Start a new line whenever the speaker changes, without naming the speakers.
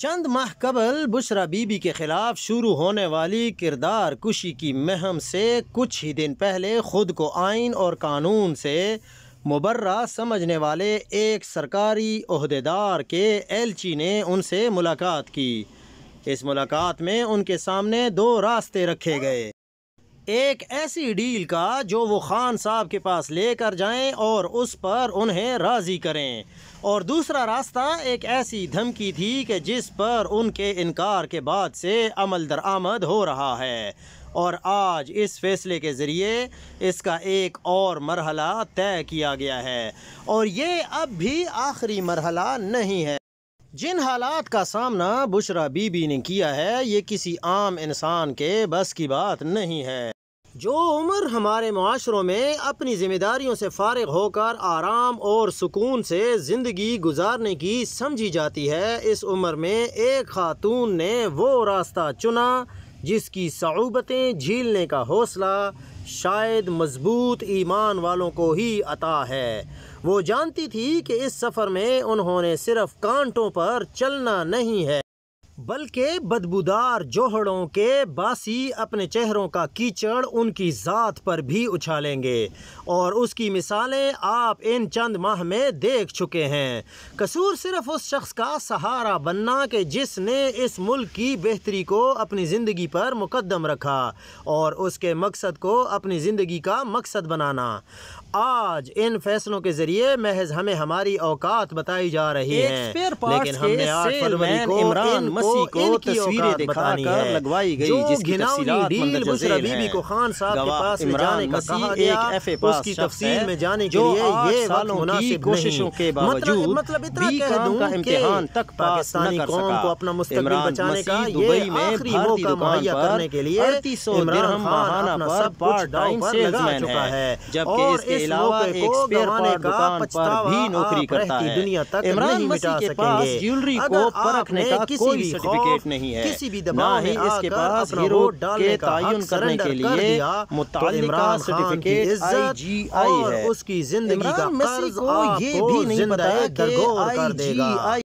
चंद माह कबल बुशरा बीबी के खिलाफ शुरू होने वाली किरदार कुशी की महम से कुछ ही दिन पहले खुद को आइन और कानून से मुबर्रा समझने वाले एक सरकारी अहदेदार के एलची ने उनसे मुलाकात की इस मुलाकात में उनके सामने दो रास्ते रखे गए एक ऐसी डील का जो वो ख़ान साहब के पास लेकर जाएं और उस पर उन्हें राज़ी करें और दूसरा रास्ता एक ऐसी धमकी थी कि जिस पर उनके इनकार के बाद से अमल दरामद हो रहा है और आज इस फैसले के ज़रिए इसका एक और मरहला तय किया गया है और ये अब भी आखिरी मरहला नहीं है जिन हालात का सामना बुशरा बीबी ने किया है ये किसी आम इंसान के बस की बात नहीं है जो उम्र हमारे माशरों में अपनी ज़िम्मेदारियों से फारग होकर आराम और सुकून से ज़िंदगी गुजारने की समझी जाती है इस उम्र में एक खातून ने वो रास्ता चुना जिसकी सऊबतें झीलने का हौसला शायद मजबूत ईमान वालों को ही अता है वो जानती थी कि इस सफ़र में उन्होंने सिर्फ कांटों पर चलना नहीं है बल्कि बदबूदार जोहड़ों के बासी अपने चेहरों का कीचड़ उनकी ज़ात पर भी उछालेंगे और उसकी मिसालें आप इन चंद माह में देख चुके हैं कसूर सिर्फ उस शख्स का सहारा बनना के जिसने इस मुल्क की बेहतरी को अपनी ज़िंदगी पर मुकदम रखा और उसके मकसद को अपनी ज़िंदगी का मकसद बनाना आज इन फैसलों के ज़रिए महज हमें हमारी औकात बताई जा रही है लेकिन हमने आज फरवरी को तो किसी को तस्वीरें है लगवाई गई जिसकी बीबी को खान साहब के पास का कहा उसकी तफसील में जाने के लिए ये की कोशिशों के बावजूद मतलब, मतलब इतना कह दूं इम्तिहान तक पाकिस्तानी कौम को अपना मुस्तकबिल बचाने का दुबई में मुहैया करने के लिए इमरान अपना सब टाइम से लगा चुका है जबकि इसके अलावा एक स्पेयर पार्ट दुकान पर भी नौकरी करता है दुनिया तक इमरान मसीह के पास ज्वेलरी को परखने का कोई सर्टिफिकेट नहीं है किसी भी ना ही इसके पास हीरो के तयन करने के लिए मुतलका सर्टिफिकेट आईजीआई है उसकी जिंदगी का कर्ज ये भी नहीं बताया कि आईजीआई